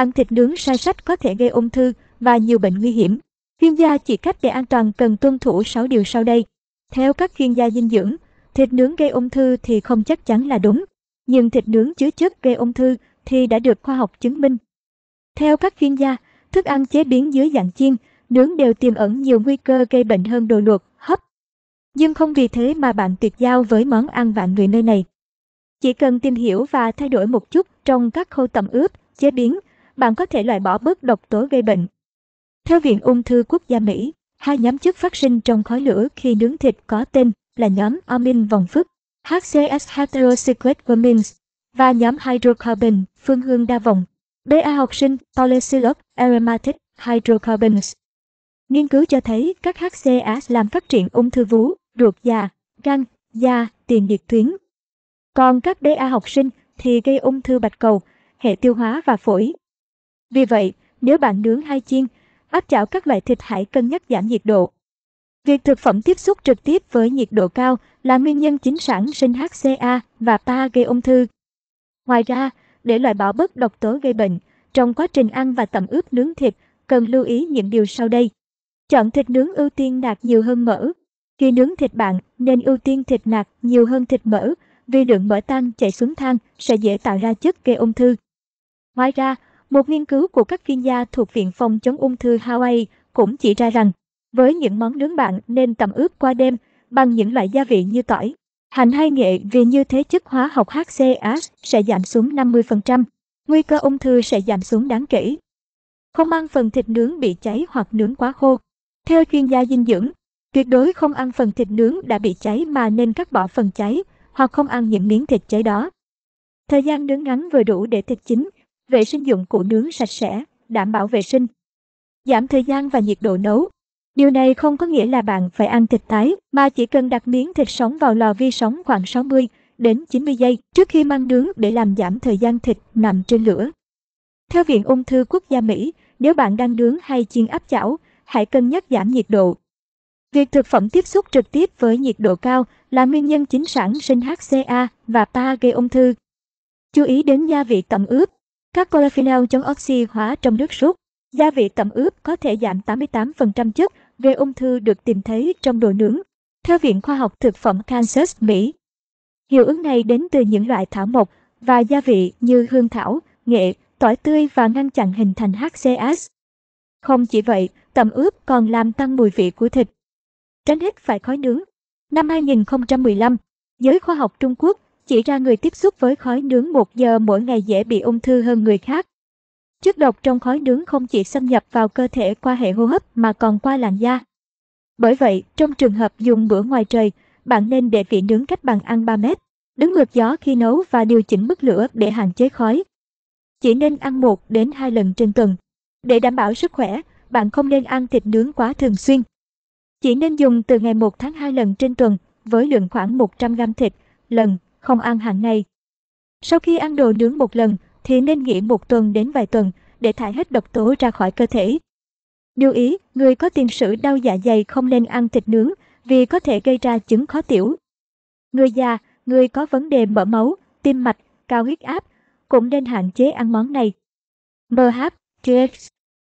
Ăn thịt nướng sai sách có thể gây ung thư và nhiều bệnh nguy hiểm. Chuyên gia chỉ cách để an toàn cần tuân thủ 6 điều sau đây. Theo các chuyên gia dinh dưỡng, thịt nướng gây ung thư thì không chắc chắn là đúng, nhưng thịt nướng chứa chất gây ung thư thì đã được khoa học chứng minh. Theo các chuyên gia, thức ăn chế biến dưới dạng chiên, nướng đều tiềm ẩn nhiều nguy cơ gây bệnh hơn đồ luộc, hấp. Nhưng không vì thế mà bạn tuyệt giao với món ăn vạn người nơi này. Chỉ cần tìm hiểu và thay đổi một chút trong các khâu tẩm ướp, chế biến bạn có thể loại bỏ bớt độc tố gây bệnh. Theo Viện Ung thư Quốc gia Mỹ, hai nhóm chất phát sinh trong khói lửa khi nướng thịt có tên là nhóm amin vòng phức HCS heterocyclic amines và nhóm hydrocarbon phương hương đa vòng BA học sinh Polycyclic aromatic hydrocarbons. Nghiên cứu cho thấy các HCS làm phát triển ung thư vú, ruột già, gan, da, tiền liệt tuyến. Còn các BA học sinh thì gây ung thư bạch cầu, hệ tiêu hóa và phổi. Vì vậy, nếu bạn nướng hay chiên, áp chảo các loại thịt hãy cân nhắc giảm nhiệt độ. Việc thực phẩm tiếp xúc trực tiếp với nhiệt độ cao là nguyên nhân chính sản sinh HCA và PA gây ung thư. Ngoài ra, để loại bỏ bớt độc tố gây bệnh, trong quá trình ăn và tẩm ướp nướng thịt, cần lưu ý những điều sau đây. Chọn thịt nướng ưu tiên nạc nhiều hơn mỡ. Khi nướng thịt bạn nên ưu tiên thịt nạc nhiều hơn thịt mỡ vì lượng mỡ tăng chạy xuống thang sẽ dễ tạo ra chất gây ung thư. Ngoài ra, một nghiên cứu của các chuyên gia thuộc Viện Phòng chống ung thư Hawaii cũng chỉ ra rằng, với những món nướng bạn nên tẩm ướp qua đêm bằng những loại gia vị như tỏi, hành hay nghệ vì như thế chất hóa học HCA sẽ giảm xuống 50%, nguy cơ ung thư sẽ giảm xuống đáng kể. Không ăn phần thịt nướng bị cháy hoặc nướng quá khô. Theo chuyên gia dinh dưỡng, tuyệt đối không ăn phần thịt nướng đã bị cháy mà nên cắt bỏ phần cháy hoặc không ăn những miếng thịt cháy đó. Thời gian nướng ngắn vừa đủ để thịt chín Vệ sinh dụng cụ nướng sạch sẽ, đảm bảo vệ sinh. Giảm thời gian và nhiệt độ nấu. Điều này không có nghĩa là bạn phải ăn thịt tái, mà chỉ cần đặt miếng thịt sống vào lò vi sóng khoảng 60 đến 90 giây trước khi mang nướng để làm giảm thời gian thịt nằm trên lửa. Theo Viện Ung thư Quốc gia Mỹ, nếu bạn đang nướng hay chiên áp chảo, hãy cân nhắc giảm nhiệt độ. Việc thực phẩm tiếp xúc trực tiếp với nhiệt độ cao là nguyên nhân chính sản sinh HCA và PA gây ung thư. Chú ý đến gia vị tẩm ướp, các chlorophenol chống oxy hóa trong nước sốt. Gia vị tẩm ướp có thể giảm 88% chất gây ung thư được tìm thấy trong đồ nướng. Theo Viện Khoa học Thực phẩm Kansas, Mỹ. Hiệu ứng này đến từ những loại thảo mộc và gia vị như hương thảo, nghệ, tỏi tươi và ngăn chặn hình thành HCS. Không chỉ vậy, tẩm ướp còn làm tăng mùi vị của thịt. Tránh hết phải khói nướng. Năm 2015, giới khoa học Trung Quốc chỉ ra người tiếp xúc với khói nướng 1 giờ mỗi ngày dễ bị ung thư hơn người khác. Chất độc trong khói nướng không chỉ xâm nhập vào cơ thể qua hệ hô hấp mà còn qua làn da. Bởi vậy, trong trường hợp dùng bữa ngoài trời, bạn nên để vị nướng cách bàn ăn 3 mét, đứng ngược gió khi nấu và điều chỉnh mức lửa để hạn chế khói. Chỉ nên ăn 1 đến 2 lần trên tuần. Để đảm bảo sức khỏe, bạn không nên ăn thịt nướng quá thường xuyên. Chỉ nên dùng từ ngày 1 tháng 2 lần trên tuần với lượng khoảng 100 g thịt lần không ăn hàng ngày. Sau khi ăn đồ nướng một lần thì nên nghỉ một tuần đến vài tuần để thải hết độc tố ra khỏi cơ thể. Lưu ý, người có tiền sử đau dạ dày không nên ăn thịt nướng vì có thể gây ra chứng khó tiểu. Người già, người có vấn đề mỡ máu, tim mạch, cao huyết áp cũng nên hạn chế ăn món này. MH,